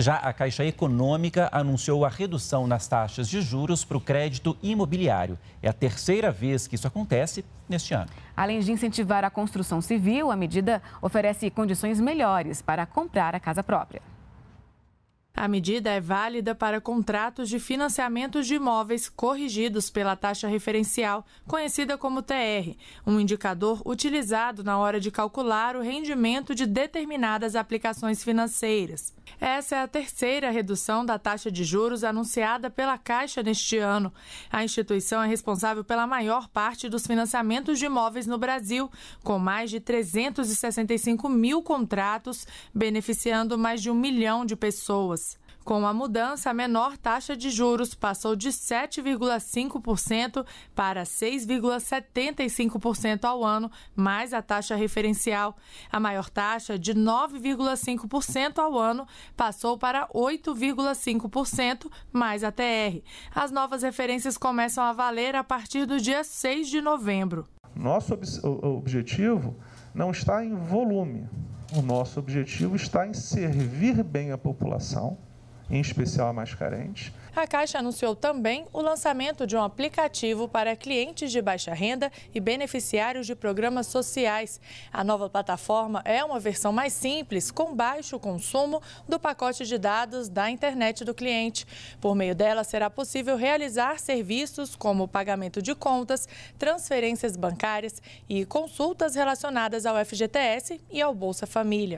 Já a Caixa Econômica anunciou a redução nas taxas de juros para o crédito imobiliário. É a terceira vez que isso acontece neste ano. Além de incentivar a construção civil, a medida oferece condições melhores para comprar a casa própria. A medida é válida para contratos de financiamentos de imóveis corrigidos pela taxa referencial, conhecida como TR, um indicador utilizado na hora de calcular o rendimento de determinadas aplicações financeiras. Essa é a terceira redução da taxa de juros anunciada pela Caixa neste ano. A instituição é responsável pela maior parte dos financiamentos de imóveis no Brasil, com mais de 365 mil contratos, beneficiando mais de um milhão de pessoas. Com a mudança, a menor taxa de juros passou de 7,5% para 6,75% ao ano, mais a taxa referencial. A maior taxa, de 9,5% ao ano, passou para 8,5%, mais a TR. As novas referências começam a valer a partir do dia 6 de novembro. Nosso ob objetivo não está em volume. O nosso objetivo está em servir bem a população, em especial a mais carentes. A Caixa anunciou também o lançamento de um aplicativo para clientes de baixa renda e beneficiários de programas sociais. A nova plataforma é uma versão mais simples, com baixo consumo, do pacote de dados da internet do cliente. Por meio dela, será possível realizar serviços como pagamento de contas, transferências bancárias e consultas relacionadas ao FGTS e ao Bolsa Família.